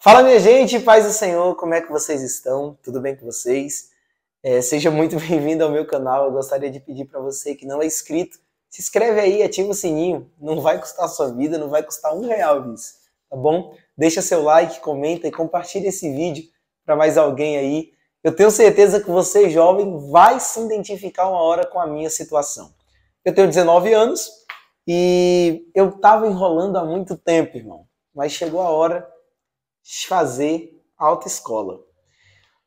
Fala, minha gente, paz do Senhor, como é que vocês estão? Tudo bem com vocês? É, seja muito bem-vindo ao meu canal. Eu gostaria de pedir para você que não é inscrito, se inscreve aí, ativa o sininho. Não vai custar a sua vida, não vai custar um real isso, tá bom? Deixa seu like, comenta e compartilha esse vídeo para mais alguém aí. Eu tenho certeza que você, jovem, vai se identificar uma hora com a minha situação. Eu tenho 19 anos e eu estava enrolando há muito tempo, irmão. Mas chegou a hora desfazer a autoescola.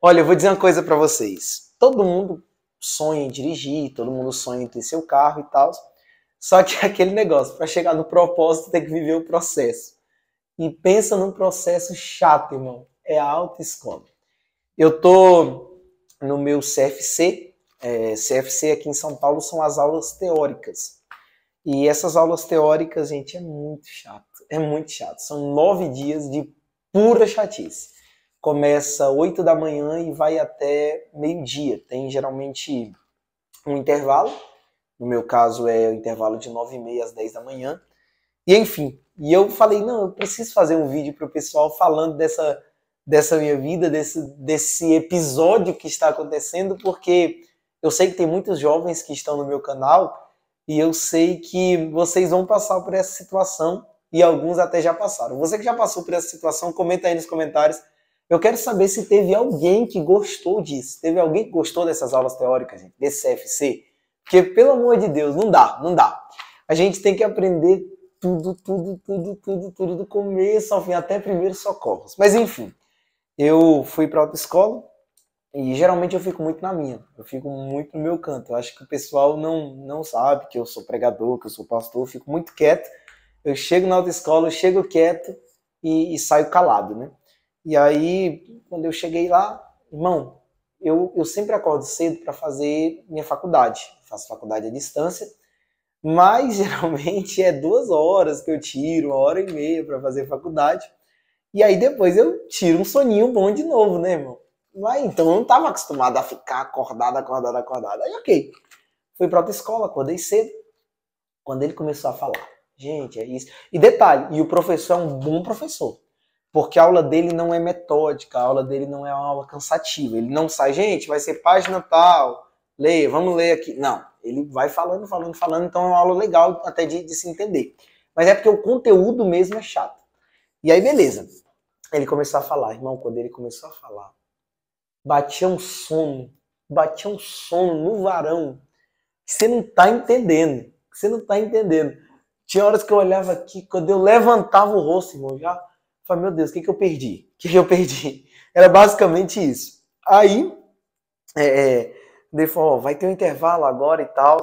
Olha, eu vou dizer uma coisa para vocês. Todo mundo sonha em dirigir, todo mundo sonha em ter seu carro e tal. Só que aquele negócio, para chegar no propósito, tem que viver o processo. E pensa num processo chato, irmão. É a autoescola. Eu tô no meu CFC. É, CFC aqui em São Paulo são as aulas teóricas. E essas aulas teóricas, gente, é muito chato. É muito chato. São nove dias de pura chatice. Começa 8 da manhã e vai até meio-dia. Tem geralmente um intervalo. No meu caso é o intervalo de 9 e meia às 10 da manhã. E enfim, e eu falei, não, eu preciso fazer um vídeo para o pessoal falando dessa, dessa minha vida, desse, desse episódio que está acontecendo, porque eu sei que tem muitos jovens que estão no meu canal e eu sei que vocês vão passar por essa situação e alguns até já passaram. Você que já passou por essa situação, comenta aí nos comentários. Eu quero saber se teve alguém que gostou disso. Teve alguém que gostou dessas aulas teóricas, gente, desse CFC? Porque, pelo amor de Deus, não dá, não dá. A gente tem que aprender tudo, tudo, tudo, tudo, tudo, do começo ao fim, até primeiros socorros. Mas, enfim, eu fui para outra escola e geralmente eu fico muito na minha. Eu fico muito no meu canto. Eu acho que o pessoal não, não sabe que eu sou pregador, que eu sou pastor, eu fico muito quieto eu chego na autoescola, eu chego quieto e, e saio calado, né? E aí, quando eu cheguei lá, irmão, eu, eu sempre acordo cedo para fazer minha faculdade. faço faculdade à distância, mas geralmente é duas horas que eu tiro, uma hora e meia para fazer faculdade. E aí depois eu tiro um soninho bom de novo, né, irmão? Mas então eu não estava acostumado a ficar acordado, acordado, acordado. Aí ok. Fui para outra escola, acordei cedo. Quando ele começou a falar, Gente, é isso. E detalhe, e o professor é um bom professor. Porque a aula dele não é metódica, a aula dele não é uma aula cansativa. Ele não sai, gente, vai ser página tal, leia, vamos ler aqui. Não, ele vai falando, falando, falando, então é uma aula legal até de, de se entender. Mas é porque o conteúdo mesmo é chato. E aí, beleza. Ele começou a falar, irmão, quando ele começou a falar, batia um sono, batia um sono no varão. Você não tá entendendo, você não tá entendendo. Tinha horas que eu olhava aqui, quando eu levantava o rosto, irmão, já falei, meu Deus, o que, que eu perdi? O que, que eu perdi? Era basicamente isso. Aí, é, é ele falou, vai ter um intervalo agora e tal.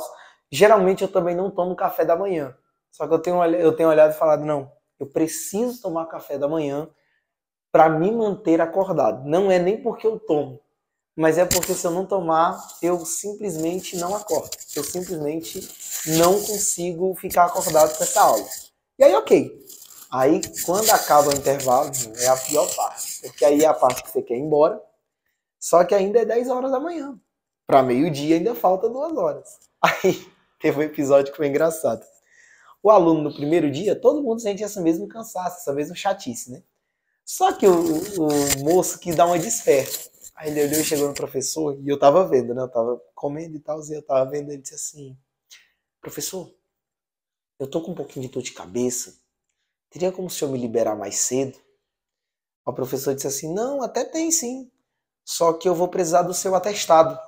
Geralmente eu também não tomo café da manhã. Só que eu tenho, eu tenho olhado e falado, não, eu preciso tomar café da manhã para me manter acordado. Não é nem porque eu tomo, mas é porque se eu não tomar, eu simplesmente não acordo. Eu simplesmente não consigo ficar acordado com essa aula. E aí, ok. Aí, quando acaba o intervalo, é a pior parte. Porque aí é a parte que você quer ir embora. Só que ainda é 10 horas da manhã. Para meio-dia ainda falta duas horas. Aí, teve um episódio que foi engraçado. O aluno no primeiro dia, todo mundo sente essa mesma cansaço, essa mesma chatice, né? Só que o, o, o moço quis dar uma desperta. Aí ele olhou e chegou no professor e eu tava vendo, né? Eu tava comendo e tal, e eu tava vendo. Ele disse assim: Professor, eu tô com um pouquinho de dor de cabeça. Teria como o senhor me liberar mais cedo? O professor disse assim: Não, até tem sim. Só que eu vou precisar do seu atestado.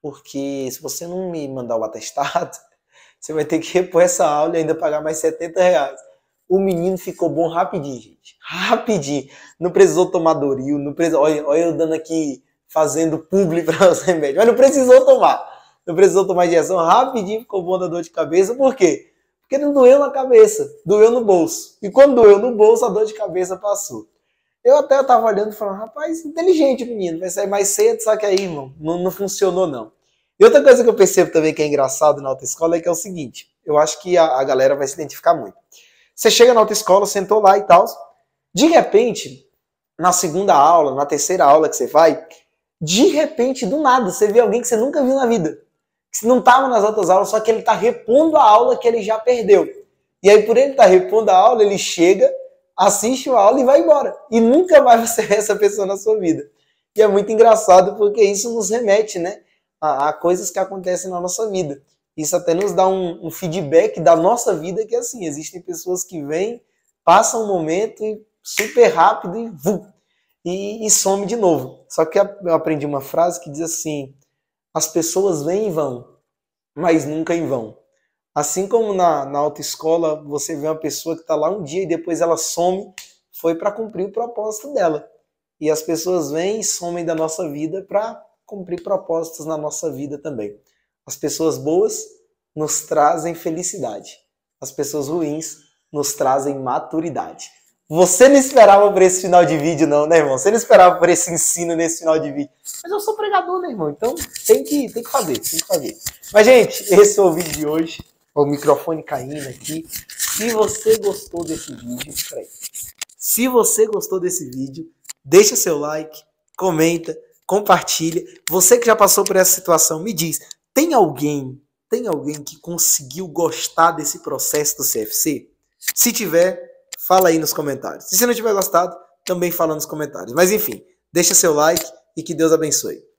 Porque se você não me mandar o atestado, você vai ter que repor essa aula e ainda pagar mais 70 reais. O menino ficou bom rapidinho, gente. Rapidinho. Não precisou tomar Doril, não precisou. Olha, olha eu dando aqui fazendo publi para os remédios. Mas não precisou tomar. Não precisou tomar injeção rapidinho, ficou bom da dor de cabeça. Por quê? Porque não doeu na cabeça, doeu no bolso. E quando doeu no bolso, a dor de cabeça passou. Eu até estava olhando e falando, rapaz, inteligente menino, vai sair mais cedo, só que aí, irmão, não, não funcionou não. E outra coisa que eu percebo também que é engraçado na autoescola é que é o seguinte, eu acho que a, a galera vai se identificar muito. Você chega na autoescola, sentou lá e tal, de repente, na segunda aula, na terceira aula que você vai, de repente, do nada, você vê alguém que você nunca viu na vida, que não estava nas outras aulas, só que ele está repondo a aula que ele já perdeu. E aí, por ele estar tá repondo a aula, ele chega, assiste uma aula e vai embora. E nunca mais você é essa pessoa na sua vida. E é muito engraçado porque isso nos remete né, a, a coisas que acontecem na nossa vida. Isso até nos dá um, um feedback da nossa vida, que é assim, existem pessoas que vêm, passam um momento e super rápido e vum, e, e some de novo. Só que eu aprendi uma frase que diz assim: as pessoas vêm e vão, mas nunca em vão. Assim como na, na autoescola, você vê uma pessoa que está lá um dia e depois ela some, foi para cumprir o propósito dela. E as pessoas vêm e somem da nossa vida para cumprir propósitos na nossa vida também. As pessoas boas nos trazem felicidade. As pessoas ruins nos trazem maturidade. Você não esperava por esse final de vídeo, não, né, irmão? Você não esperava por esse ensino nesse final de vídeo. Mas eu sou pregador, né, irmão? Então tem que, tem que fazer, tem que fazer. Mas, gente, esse é o vídeo de hoje. O microfone caindo aqui. Se você gostou desse vídeo, peraí. Se você gostou desse vídeo, deixa seu like, comenta, compartilha. Você que já passou por essa situação, me diz, tem alguém, tem alguém que conseguiu gostar desse processo do CFC? Se tiver, Fala aí nos comentários. Se você não tiver gostado, também fala nos comentários. Mas enfim, deixa seu like e que Deus abençoe.